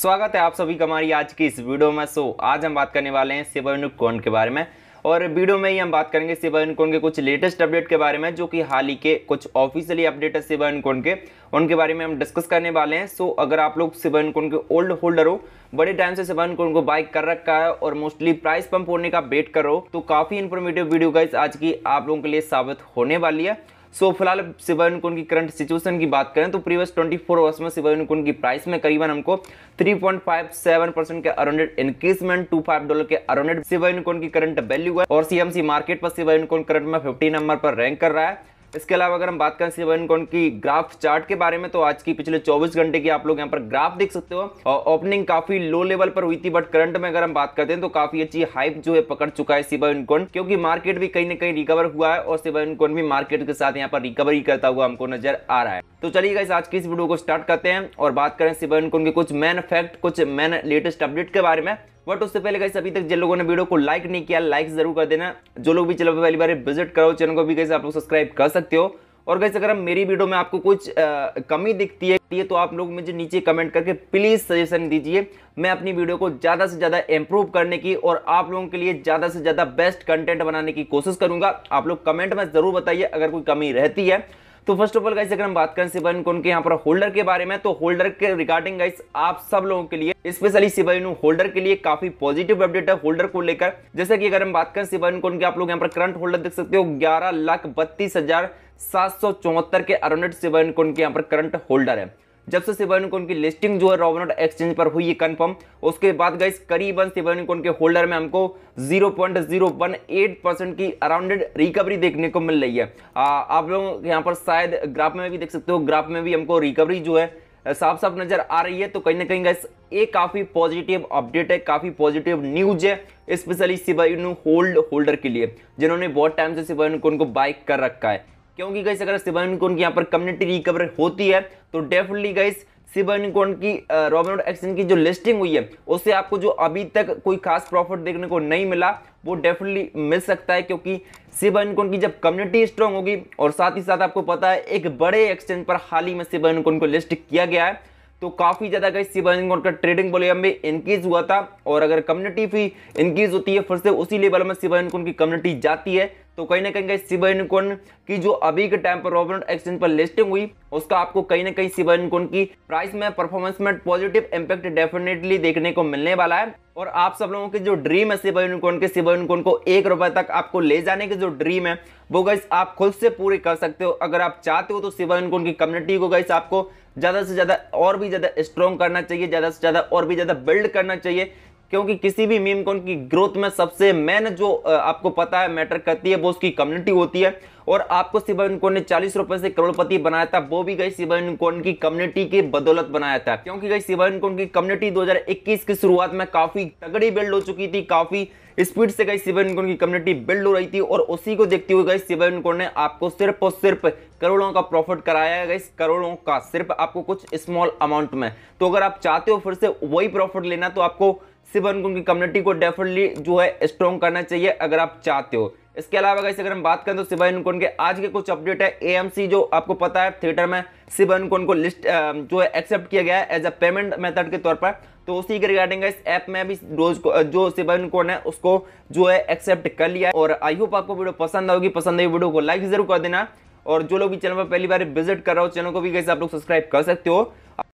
स्वागत है आप सभी का हमारी आज की इस वीडियो में सो आज हम बात करने वाले हैं सेवानुक कौन के बारे में और वीडियो में ही हम बात करेंगे सेवाइन कौन के कुछ लेटेस्ट अपडेट के बारे में जो कि हाल ही के कुछ ऑफिशियली अपडेट है सेवाइन के उनके बारे में हम डिस्कस करने वाले हैं सो अगर आप लोग सेवाइन कौन के ओल्ड होल्डर हो बड़े टाइम से सेवाइन कौन को बाइक कर रखा है और मोस्टली प्राइस पंप होने का वेट करो तो काफ़ी इन्फॉर्मेटिव वीडियो गाइज आज की आप लोगों के लिए साबित होने वाली है सो फिलहाल सिवान की करंट सिचुएशन की बात करें तो प्रीवियस 24 आवर्स में सिवान की प्राइस में करीबन हमको 3.57 परसेंट के arounded increment to five dollar के अराउंडेड सिवान की करंट वैल्यू है और सीएमसी मार्केट पर सिवान करंट में 15 नंबर पर रैंक कर रहा है इसके अलावा अगर हम बात करें सेवन कॉन की ग्राफ चार्ट के बारे में तो आज की पिछले 24 घंटे की आप लोग यहाँ पर ग्राफ देख सकते हो और ओपनिंग काफी लो लेवल पर हुई थी बट करंट में अगर हम बात करते हैं तो काफी अच्छी हाइप जो है पकड़ चुका है सेवन कॉन क्योंकि मार्केट भी कहीं ना कहीं रिकवर हुआ है और सेवन कॉन भी मार्केट के साथ यहाँ पर रिकवर करता हुआ हमको नजर आ रहा है तो चलिए इस आज की इस वीडियो को स्टार्ट करते हैं और बात करें सेवन कॉन के कुछ मैन फैक्ट कुछ मैन लेटेस्ट अपडेट के बारे में बट उससे पहले कैसे अभी तक जिन लोगों ने वीडियो को लाइक नहीं किया लाइक जरूर कर देना जो लोग भी चलो पर पहली बार विजिट करो चैनल को भी कैसे आप लोग सब्सक्राइब कर सकते हो और कैसे अगर मेरी वीडियो में आपको कुछ आ, कमी दिखती है तो आप लोग मुझे नीचे कमेंट करके प्लीज़ सजेशन दीजिए मैं अपनी वीडियो को ज़्यादा से ज़्यादा इंप्रूव करने की और आप लोगों के लिए ज़्यादा से ज़्यादा बेस्ट कंटेंट बनाने की कोशिश करूंगा आप लोग कमेंट में ज़रूर बताइए अगर कोई कमी रहती है तो फर्स्ट ऑफ ऑल गाइस अगर हम बात करें शिवा इनको उनके यहाँ पर होल्डर के बारे में तो होल्डर के रिगार्डिंग गाइस आप सब लोगों के लिए स्पेशली शिवा इनू होल्डर के लिए काफी पॉजिटिव अपडेट है होल्डर को लेकर जैसे कि अगर हम बात करें शिवा इनको उनके आप लोग यहाँ पर करंट होल्डर देख सकते हो ग्यारह लाख बत्तीस हजार सात सौ चौहत्तर के अरुण शिवा इनको उनके यहाँ पर करंट होल्डर है जब से सेवन सिवानिकॉन की लिस्टिंग जो है रॉबनोट एक्सचेंज पर हुई है कन्फर्म उसके बाद गई करीबन सेवन सिवानिकॉन के होल्डर में हमको 0.018 परसेंट की अराउंडेड रिकवरी देखने को मिल रही है आ, आप लोग यहाँ पर शायद ग्राफ में भी देख सकते हो ग्राफ में भी हमको रिकवरी जो है साफ साफ नजर आ रही है तो कहीं ना कहीं गैस ये काफ़ी पॉजिटिव अपडेट है काफ़ी पॉजिटिव न्यूज है स्पेशली सिवाइन होल्ड होल्डर के लिए जिन्होंने बहुत टाइम से सिवाइन को उनको बाइक कर रखा है क्योंकि गाइस अगर शिवान कोन की यहाँ पर कम्युनिटी रिकवर होती है तो डेफिनेटली गाइस शिवान कोन की रॉबिनहुड एक्सचेंज की जो लिस्टिंग हुई है उससे आपको जो अभी तक कोई खास प्रॉफिट देखने को नहीं मिला वो डेफिनेटली मिल सकता है क्योंकि शिवान कोन की जब कम्युनिटी स्ट्रांग होगी और साथ ही साथ आपको पता है एक बड़े एक्सचेंज पर हाल ही में शिवान कोन को लिस्ट किया गया है तो काफ़ी ज़्यादा गई शिवानंद उनका ट्रेडिंग वॉल्यूम में इंक्रीज हुआ था और अगर कम्युनिटी फी इंक्रीज होती है फिर से उसी लेवल में शिवानंद की कम्युनिटी जाती है तो कहीं ना कहीं कहीं शिवा की जो अभी के टाइम पर रॉबर्ट एक्सचेंज पर लिस्टिंग हुई उसका आपको कहीं ना कहीं शिवा यूनिकॉर्न की प्राइस में परफॉर्मेंस में पॉजिटिव इम्पैक्ट डेफिनेटली देखने को मिलने वाला है और आप सब लोगों की जो ड्रीम है शिवा यूनिकॉर्न के सिवा यूनिकॉर्न को एक रुपए तक आपको ले जाने की जो ड्रीम है वो गैस आप खुद से पूरी कर सकते हो अगर आप चाहते हो तो शिवा यूनिकॉर्न की कम्युनिटी को गैस आपको ज़्यादा से ज़्यादा और भी ज़्यादा स्ट्रॉन्ग करना चाहिए ज़्यादा से ज़्यादा और भी ज़्यादा बिल्ड करना चाहिए क्योंकि किसी भी मीम कॉइन की ग्रोथ में सबसे मेन जो आपको पता है मैटर करती है वो उसकी कम्युनिटी होती है और आपको शिवन कौन ने चालीस रुपए से करोड़पति बनाया था वो भी गई शिवन कौन की कम्युनिटी के बदौलत बनाया था क्योंकि गई शिवन कौन की कम्युनिटी 2021 की शुरुआत में काफी तगड़ी बिल्ड हो चुकी थी काफी स्पीड से गई शिवन कौन की कम्युनिटी बिल्ड हो रही थी और उसी को देखते हुए गई शिवन कौन ने आपको सिर्फ और सिर्फ करोड़ों का प्रॉफिट कराया गई करोड़ों का सिर्फ आपको कुछ स्मॉल अमाउंट में तो अगर आप चाहते हो फिर से वही प्रॉफिट लेना तो आपको शिवन को उनकी कम्युनिटी को डेफिनेटली जो है स्ट्रॉन्ग करना चाहिए अगर आप चाहते हो इसके अलावा अगर अगर हम बात करें तो शिवा के आज के कुछ अपडेट है एएमसी जो आपको पता है थिएटर में शिवा को लिस्ट जो है एक्सेप्ट किया गया है एज अ पेमेंट मेथड के तौर पर तो उसी के रिगार्डिंग इस ऐप में भी रोज को जो शिवा है उसको जो है एक्सेप्ट कर लिया और आई होप आपको वीडियो पसंद आएगी पसंद आई वीडियो को लाइक जरूर कर देना और जो लोग भी चैनल पर पहली बार विजिट कर रहे हो चैनल को भी कैसे आप लोग सब्सक्राइब कर सकते हो